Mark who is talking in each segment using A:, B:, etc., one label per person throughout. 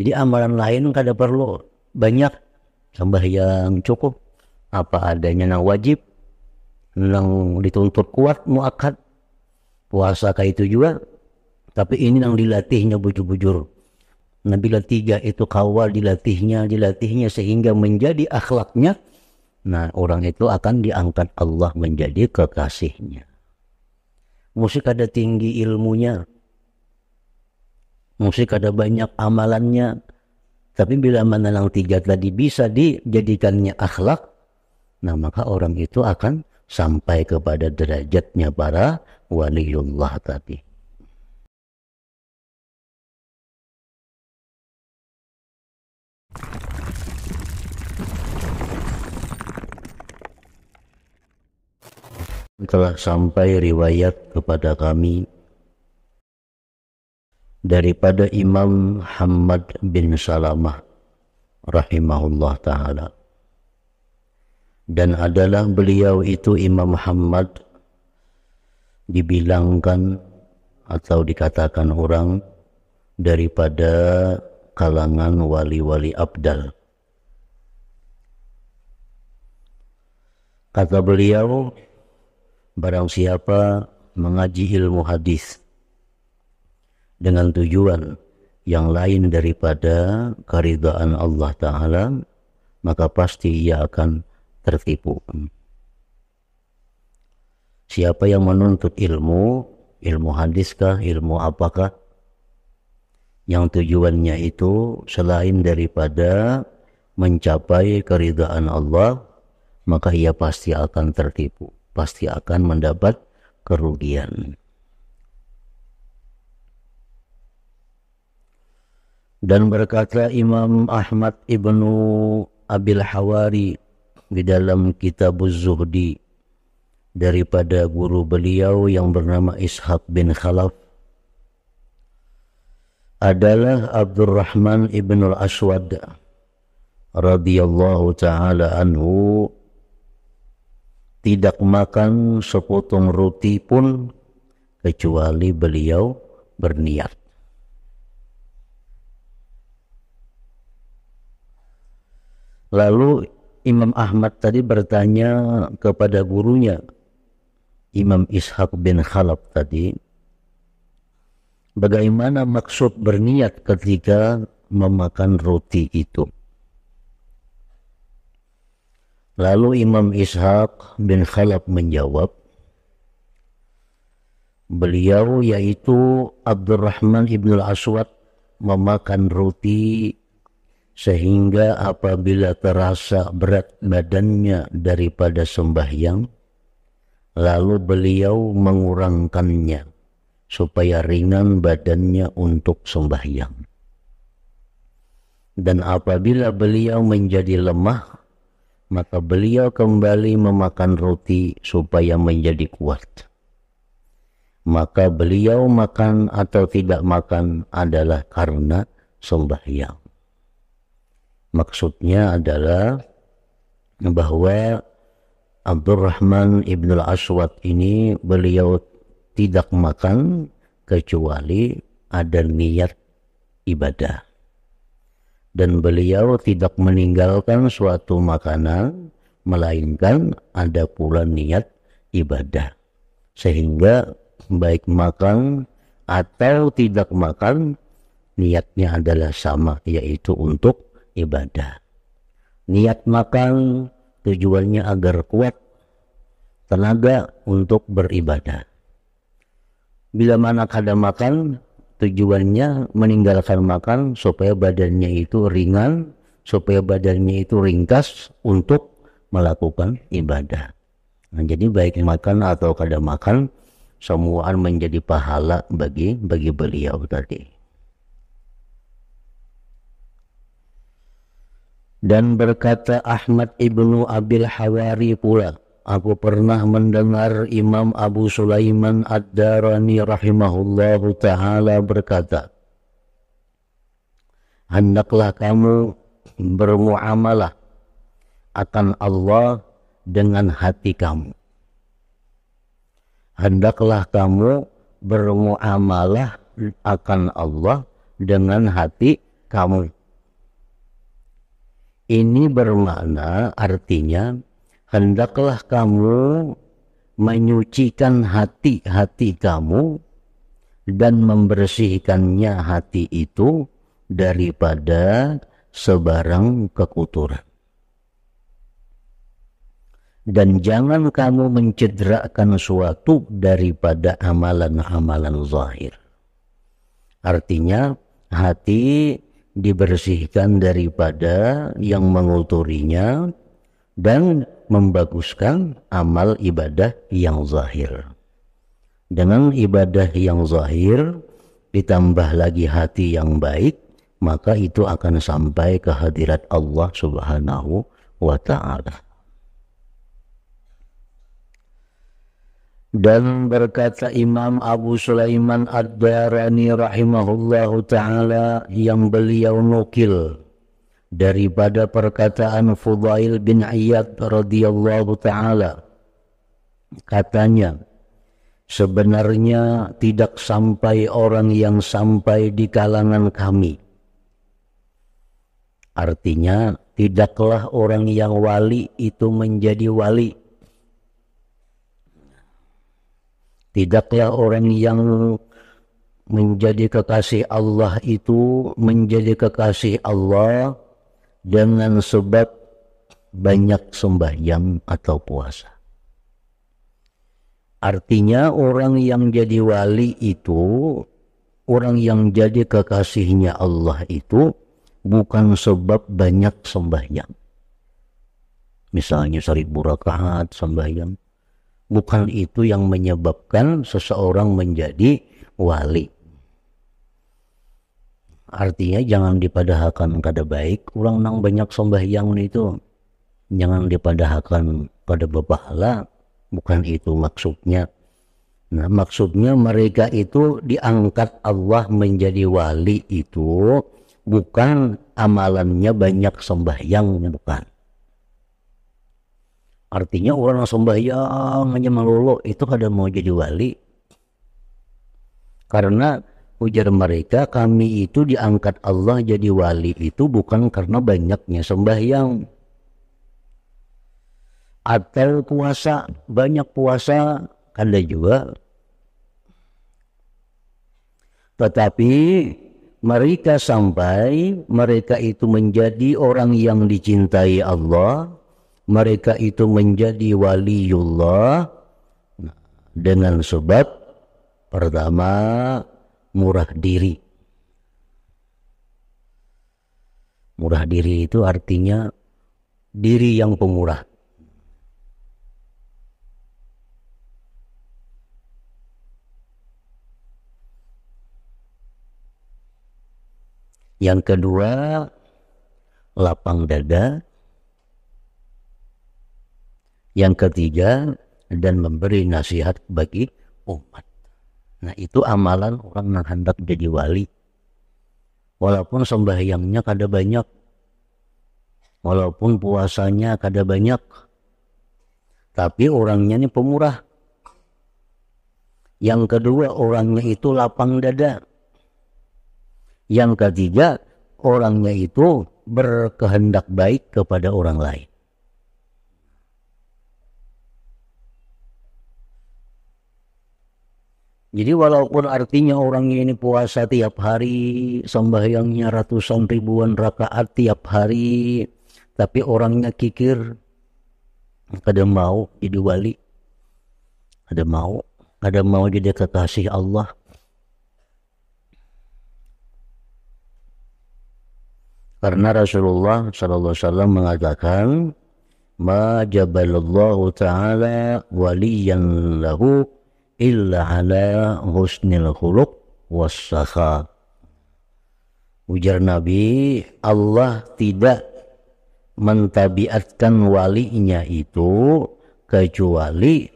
A: Jadi amalan lain ada perlu banyak tambah yang cukup apa adanya yang wajib yang dituntut kuat muakat puasa kayak itu juga tapi ini yang dilatihnya bujur-bujur nabi tiga itu kawal dilatihnya dilatihnya sehingga menjadi akhlaknya nah orang itu akan diangkat Allah menjadi kekasihnya musik ada tinggi ilmunya musik ada banyak amalannya tapi bila mana yang tiga tadi bisa dijadikannya akhlak nah maka orang itu akan sampai kepada derajatnya para waliullah tadi telah sampai riwayat kepada kami daripada Imam Ahmad bin Salamah rahimahullah taala dan adalah beliau itu Imam Ahmad, dibilangkan atau dikatakan orang daripada kalangan wali-wali abdal kata beliau barang siapa mengaji ilmu hadis dengan tujuan yang lain daripada keridaan Allah Ta'ala, maka pasti ia akan tertipu. Siapa yang menuntut ilmu, ilmu hadiskah, ilmu apakah, yang tujuannya itu selain daripada mencapai keridaan Allah, maka ia pasti akan tertipu, pasti akan mendapat kerugian. Dan berkata Imam Ahmad ibnu Abil Hawari di dalam kitab Zuhdi daripada guru beliau yang bernama Ishaq bin Khalaf adalah Abdurrahman ibn al-Aswad radhiyallahu taala anhu tidak makan sepotong roti pun kecuali beliau berniat Lalu Imam Ahmad tadi bertanya kepada gurunya Imam Ishaq bin Khalaf tadi bagaimana maksud berniat ketika memakan roti itu. Lalu Imam Ishaq bin Khalaf menjawab Beliau yaitu Abdurrahman ibn al-Aswad memakan roti sehingga apabila terasa berat badannya daripada sembahyang, lalu beliau mengurangkannya supaya ringan badannya untuk sembahyang. Dan apabila beliau menjadi lemah, maka beliau kembali memakan roti supaya menjadi kuat. Maka beliau makan atau tidak makan adalah karena sembahyang. Maksudnya adalah bahwa Abdurrahman ibn al-Aswad ini beliau tidak makan kecuali ada niat ibadah. Dan beliau tidak meninggalkan suatu makanan melainkan ada pula niat ibadah. Sehingga baik makan atau tidak makan niatnya adalah sama yaitu untuk ibadah. Niat makan tujuannya agar kuat tenaga untuk beribadah. Bila mana kada makan, tujuannya meninggalkan makan supaya badannya itu ringan, supaya badannya itu ringkas untuk melakukan ibadah. Nah, jadi baik makan atau kada makan, semuaan menjadi pahala bagi bagi beliau tadi. Dan berkata Ahmad ibnu Abil Hawari pula, Aku pernah mendengar Imam Abu Sulaiman Ad-Darani rahimahullahu ta'ala berkata, Hendaklah kamu bermuamalah akan Allah dengan hati kamu. Hendaklah kamu bermuamalah akan Allah dengan hati kamu. Ini bermakna artinya hendaklah kamu menyucikan hati-hati kamu dan membersihkannya hati itu daripada sebarang kekotoran. Dan jangan kamu mencederakan suatu daripada amalan-amalan zahir. Artinya hati dibersihkan daripada yang mengotorinya dan membaguskan amal ibadah yang zahir. Dengan ibadah yang zahir ditambah lagi hati yang baik, maka itu akan sampai ke hadirat Allah Subhanahu wa taala. Dan berkata Imam Abu Sulaiman Ad-Darani rahimahullahu ta'ala yang beliau nukil daripada perkataan Fudail bin Iyad radhiyallahu ta'ala. Katanya, sebenarnya tidak sampai orang yang sampai di kalangan kami. Artinya, tidaklah orang yang wali itu menjadi wali Tidaknya orang yang menjadi kekasih Allah itu menjadi kekasih Allah dengan sebab banyak sembahyang atau puasa. Artinya orang yang jadi wali itu, orang yang jadi kekasihnya Allah itu bukan sebab banyak sembahyang. Misalnya seribu rakaat sembahyang, bukan itu yang menyebabkan seseorang menjadi wali. Artinya jangan dipadahakan kada baik, orang nang banyak sembahyang itu. Jangan dipadahakan pada berpahala, bukan itu maksudnya. Nah, maksudnya mereka itu diangkat Allah menjadi wali itu bukan amalannya banyak sembahyang bukan. Artinya orang langsung bayang aja melulu itu kada mau jadi wali. Karena ujar mereka kami itu diangkat Allah jadi wali itu bukan karena banyaknya sembahyang. atel puasa, banyak puasa kada juga. Tetapi mereka sampai mereka itu menjadi orang yang dicintai Allah mereka itu menjadi waliullah nah, dengan sebab pertama murah diri. Murah diri itu artinya diri yang pemurah. Yang kedua, lapang dada yang ketiga dan memberi nasihat bagi umat. Nah itu amalan orang yang hendak jadi wali. Walaupun sembahyangnya kada banyak. Walaupun puasanya kada banyak. Tapi orangnya ini pemurah. Yang kedua orangnya itu lapang dada. Yang ketiga orangnya itu berkehendak baik kepada orang lain. Jadi walaupun artinya orang ini puasa tiap hari, sembahyangnya ratusan ribuan rakaat tiap hari, tapi orangnya kikir, ada mau jadi wali, ada mau, ada mau jadi kekasih Allah. Karena Rasulullah Sallallahu Alaihi Wasallam mengatakan, "Ma jabalallahu taala waliyan lahu illa ala husnil khuluq wassakha. Ujar Nabi, Allah tidak mentabiatkan walinya itu kecuali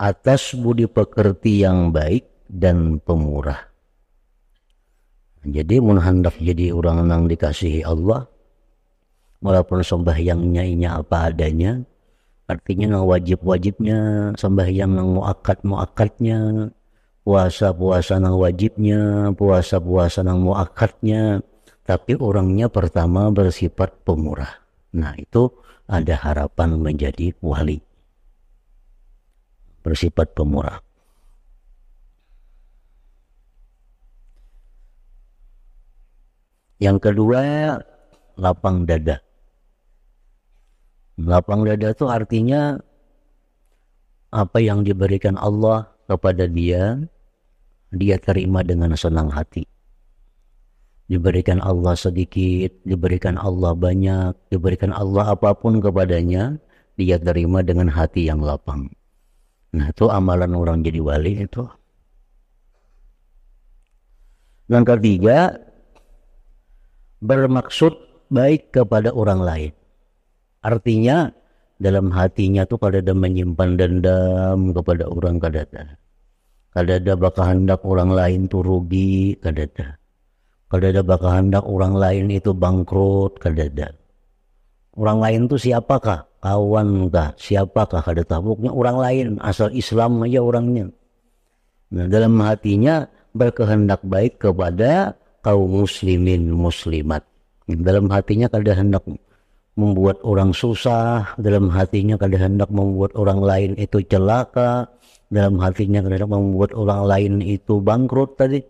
A: atas budi pekerti yang baik dan pemurah. Jadi mun hendak jadi orang nang dikasihi Allah, walaupun sembahyangnya inya apa adanya, artinya yang wajib-wajibnya, sembahyang yang muakat-muakatnya, puasa-puasa yang wajibnya, puasa-puasa yang muakatnya, tapi orangnya pertama bersifat pemurah. Nah itu ada harapan menjadi wali. Bersifat pemurah. Yang kedua, lapang dada. Lapang dada itu artinya apa yang diberikan Allah kepada dia, dia terima dengan senang hati. Diberikan Allah sedikit, diberikan Allah banyak, diberikan Allah apapun kepadanya, dia terima dengan hati yang lapang. Nah itu amalan orang jadi wali itu. Yang ketiga, bermaksud baik kepada orang lain Artinya dalam hatinya tuh ada menyimpan dendam kepada orang kadada. ada bakal hendak orang lain tuh rugi kadada. ada bakal hendak orang lain itu bangkrut kadada. Orang lain tuh siapakah? Kawan kah? Siapakah kada tabuknya orang lain asal Islam aja orangnya. Nah, dalam hatinya berkehendak baik kepada kaum muslimin muslimat. Dalam hatinya kada hendak membuat orang susah, dalam hatinya kadang hendak membuat orang lain itu celaka, dalam hatinya kadang hendak membuat orang lain itu bangkrut tadi.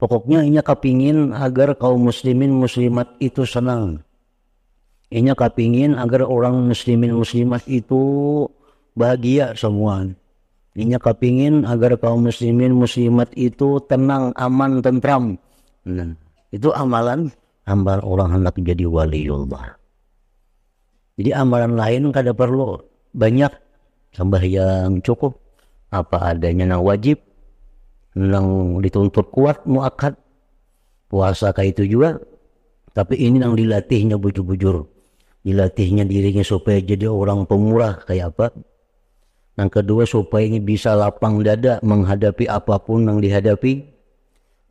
A: Pokoknya inya kapingin agar kaum muslimin muslimat itu senang. Inya kapingin agar orang muslimin muslimat itu bahagia semua. Inya kapingin agar kaum muslimin muslimat itu tenang, aman, tentram. Nah, itu amalan Ambar orang hendak jadi waliullah. Jadi amalan lain ada perlu banyak Tambah yang cukup apa adanya yang wajib nang dituntut kuat muakat puasa kayak itu juga tapi ini nang dilatihnya bujur-bujur dilatihnya dirinya supaya jadi orang pemurah kayak apa yang kedua supaya ini bisa lapang dada menghadapi apapun yang dihadapi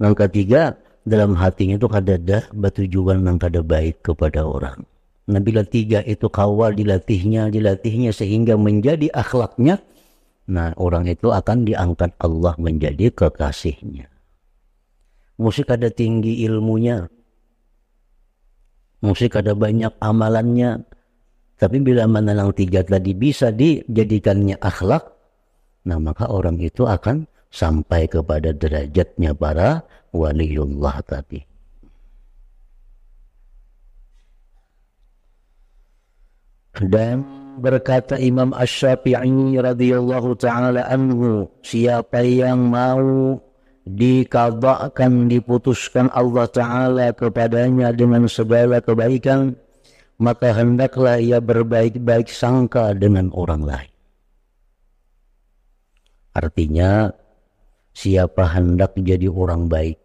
A: yang ketiga dalam hatinya itu kada kadada bertujuan kada baik kepada orang. Nah bila tiga itu kawal dilatihnya, dilatihnya sehingga menjadi akhlaknya, nah orang itu akan diangkat Allah menjadi kekasihnya. Musik ada tinggi ilmunya, musik ada banyak amalannya, tapi bila menanang tiga tadi bisa dijadikannya akhlak, nah maka orang itu akan sampai kepada derajatnya para waliullah tadi. Dan berkata Imam ash shafii radhiyallahu taala anhu, siapa yang mau dikadakan diputuskan Allah taala kepadanya dengan segala kebaikan, maka hendaklah ia berbaik-baik sangka dengan orang lain. Artinya siapa hendak jadi orang baik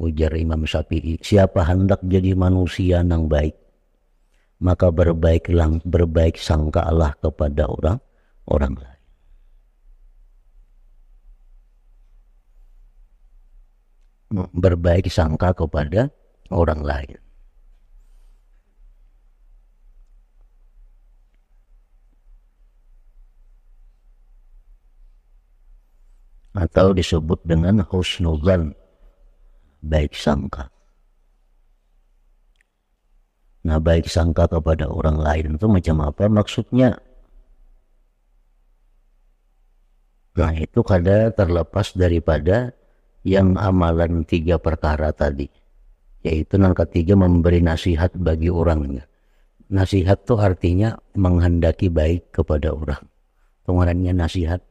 A: ujar Imam Syafi'i siapa hendak jadi manusia yang baik maka berbaiklah berbaik sangka Allah kepada orang orang lain berbaik sangka kepada orang lain atau disebut dengan husnuzan baik sangka. Nah baik sangka kepada orang lain itu macam apa maksudnya? Nah itu kada terlepas daripada yang amalan tiga perkara tadi. Yaitu yang ketiga memberi nasihat bagi orangnya. Nasihat tuh artinya menghendaki baik kepada orang. Pengurangannya nasihat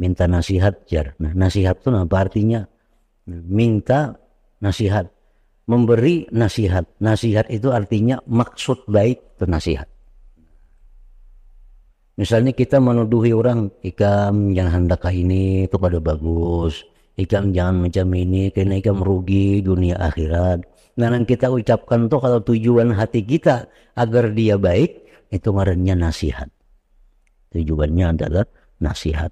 A: minta nasihat jar. Nah, nasihat itu apa artinya? Minta nasihat, memberi nasihat. Nasihat itu artinya maksud baik itu nasihat. Misalnya kita menuduhi orang, ikam jangan hendak ini, itu pada bagus. Ikam jangan macam ini, karena ikam rugi dunia akhirat. Nah, yang kita ucapkan tuh kalau tujuan hati kita agar dia baik, itu marahnya nasihat. Tujuannya adalah nasihat.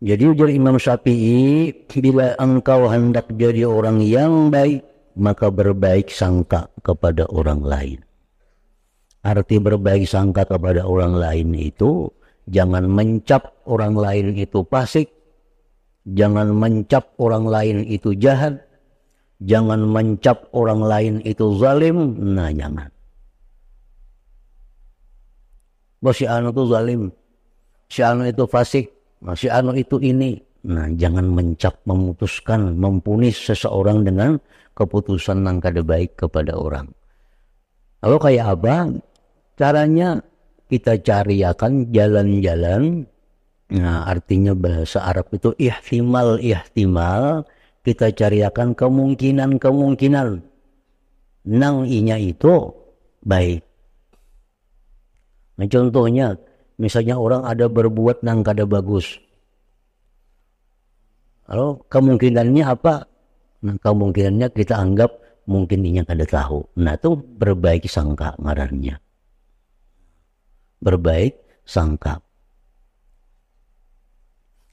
A: Jadi ujar Imam Syafi'i, bila engkau hendak jadi orang yang baik, maka berbaik sangka kepada orang lain. Arti berbaik sangka kepada orang lain itu, jangan mencap orang lain itu pasik, jangan mencap orang lain itu jahat, jangan mencap orang lain itu zalim, nah jangan. Bahwa si anu itu zalim, si anu itu fasik, si Anu itu ini. Nah, jangan mencap memutuskan mempunis seseorang dengan keputusan yang kada baik kepada orang. Kalau kayak abang, caranya kita cari akan jalan-jalan. Nah, artinya bahasa Arab itu ihtimal ihtimal kita cari akan kemungkinan-kemungkinan nang inya itu baik. Nah, contohnya Misalnya orang ada berbuat yang kada bagus. kalau kemungkinannya apa? Nah, kemungkinannya kita anggap mungkin inya kada tahu. Nah itu berbaik sangka ngarannya. Berbaik sangka.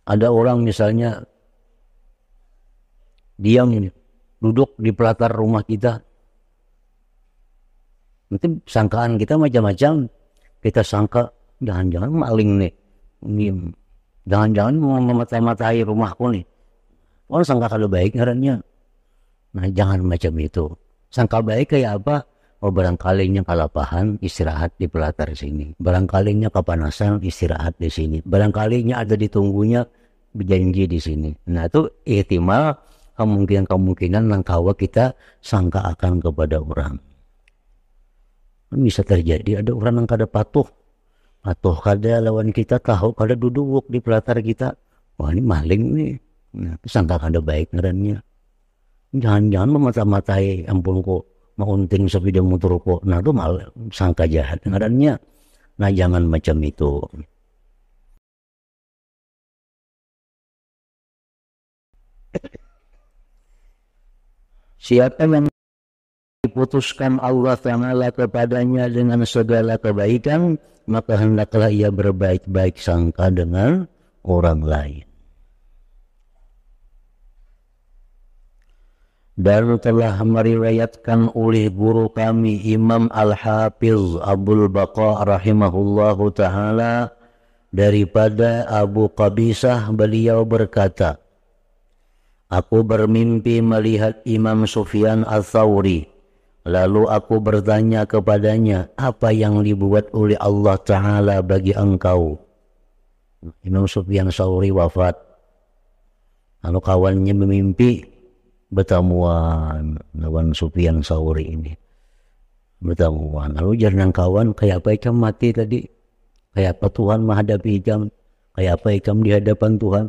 A: Ada orang misalnya diam duduk di pelatar rumah kita. Nanti sangkaan kita macam-macam. Kita sangka jangan-jangan maling nih nih. jangan-jangan mau mematai matai rumahku nih oh sangka kalau baik ngarannya nah jangan macam itu sangka baik kayak apa oh barangkalinya kalapahan istirahat di pelatar sini Barangkali barangkalinya kepanasan istirahat di sini barangkalinya ada ditunggunya berjanji di sini nah itu ihtimal kemungkinan-kemungkinan langkawa kita sangka akan kepada orang kan bisa terjadi ada orang yang kada patuh atau kada lawan kita tahu kada duduk di pelatar kita wah ini maling nih nah, sangka kada baik ngerannya jangan-jangan memata-matai ampun kok maunting sepeda motor kok nah itu mal sangka jahat ngerannya nah jangan macam itu siapa yang diputuskan Allah Ta'ala kepadanya dengan segala kebaikan, maka hendaklah ia berbaik-baik sangka dengan orang lain. Dan telah meriwayatkan oleh guru kami Imam Al-Hafiz Abdul Baqa rahimahullahu ta'ala daripada Abu Qabisah beliau berkata, Aku bermimpi melihat Imam Sufyan al-Thawri Lalu aku bertanya kepadanya, apa yang dibuat oleh Allah Ta'ala bagi engkau? Imam Sufyan Sauri wafat. Lalu kawannya memimpi bertemuan lawan Sufyan Sauri ini. Bertemuan. Lalu jernang kawan, kayak apa ikam mati tadi? Kayak apa Tuhan menghadapi ikam? Kayak apa ikam di hadapan Tuhan?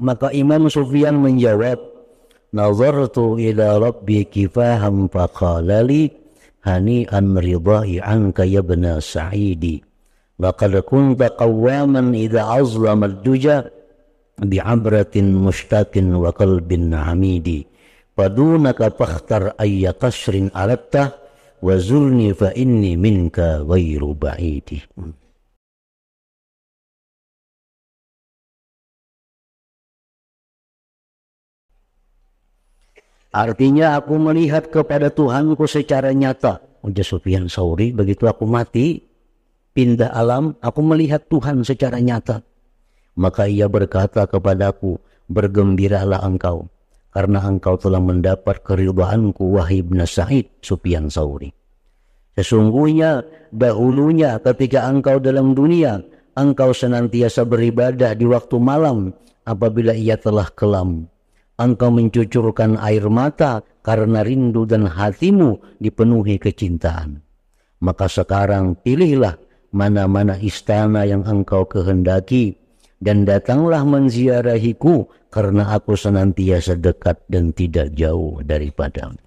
A: Maka Imam Sufyan menjawab, نظرت إلى ربي كفاها فقال لي هنيئا رضاي عنك يا ابن سعيد لقد كنت قواما إذا أظلم الدجى بعبرة مشتاق وقلب عميد فدونك فاختر أي قصر أردته وزرني فإني منك غير بعيد Artinya aku melihat kepada Tuhanku secara nyata. Ujah Sufyan Sauri, begitu aku mati, pindah alam, aku melihat Tuhan secara nyata. Maka ia berkata kepadaku, bergembiralah engkau, karena engkau telah mendapat keribahanku, wahai ibn Sa'id, Sufyan Sauri. Sesungguhnya dahulunya ketika engkau dalam dunia, engkau senantiasa beribadah di waktu malam apabila ia telah kelam engkau mencucurkan air mata karena rindu dan hatimu dipenuhi kecintaan. Maka sekarang pilihlah mana-mana istana yang engkau kehendaki dan datanglah menziarahiku karena aku senantiasa dekat dan tidak jauh daripadamu.